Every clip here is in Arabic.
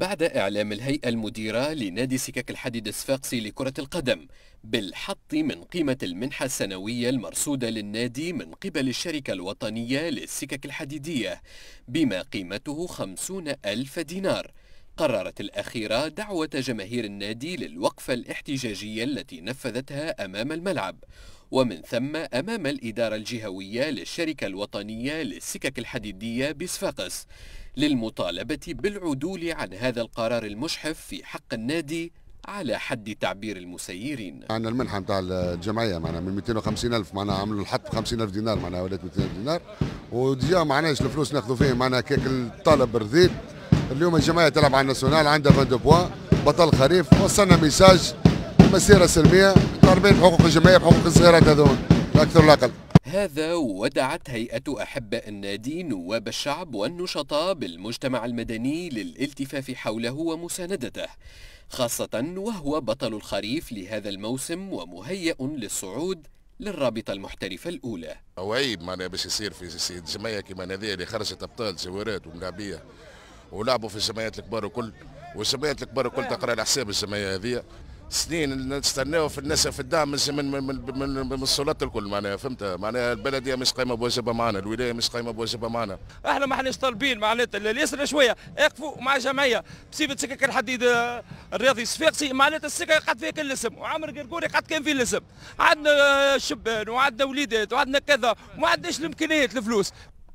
بعد إعلام الهيئة المديرة لنادي سكك الحديد الصفاقسي لكرة القدم بالحط من قيمة المنحة السنوية المرصودة للنادي من قبل الشركة الوطنية للسكك الحديدية بما قيمته خمسون ألف دينار قررت الأخيرة دعوة جماهير النادي للوقفة الاحتجاجية التي نفذتها أمام الملعب ومن ثم أمام الإدارة الجهوية للشركة الوطنية للسكك الحديدية بصفاقس للمطالبة بالعدول عن هذا القرار المشحف في حق النادي على حد تعبير المسيرين عندنا المنحه نتاع الجمعيه معنا من 250 الف معنا عملوا الحط ب 50 الف دينار معنا ولات 200 الف دينار وديجا معناش الفلوس ناخذوا فيه معنا كيك الطالب رذيل اليوم الجمعيه تلعب على الناسيونال عندها فان بوان بطل خريف وصلنا ميساج مسيره سلميه طالبين حقوق الجمعيه بحقوق الصغيرات هذون لا اكثر لا اقل هذا ودعت هيئة أحباء النادي نواب الشعب والنشطاء بالمجتمع المدني للالتفاف حوله ومساندته خاصة وهو بطل الخريف لهذا الموسم ومهيئ للصعود للرابطة المحترفة الأولى وعيب معناها باش يصير في جمعية كيما هذه اللي خرجت أبطال زوارات ومقابية ولعبوا في الجمعيات الكبار وكل والجمعيات الكبار الكل تقرا على حساب الجمعيه هذه سنين نستناو في الناس في الدعم من من من, من, السلطات الكل معناها فهمت معناها البلديه مش قايمه بواجبها معنا الولايه مش قايمه بواجبها معنا احنا ما احناش طالبين معناتها اليسر شويه اقفوا مع جمعيه بسيبه سكك الحديد آه، الرياضي الصفاقسي معناتها السكه قعد فيها كل الاسم وعمر قرقوري قعد كان فيه الاسم عندنا آه، شبان وعندنا وليدات وعندنا كذا وما عندناش الامكانيات الفلوس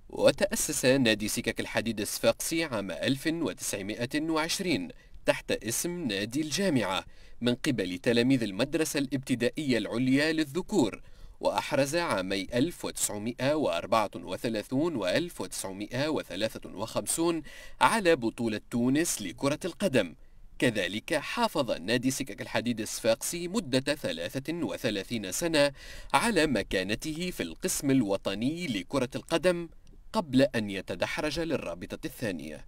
وتأسس نادي سكك الحديد الصفاقسي عام 1920 تحت اسم نادي الجامعة من قبل تلاميذ المدرسة الابتدائية العليا للذكور وأحرز عامي 1934 و 1953 على بطولة تونس لكرة القدم كذلك حافظ نادي سكك الحديد الصفاقسي مدة 33 سنة على مكانته في القسم الوطني لكرة القدم قبل أن يتدحرج للرابطة الثانية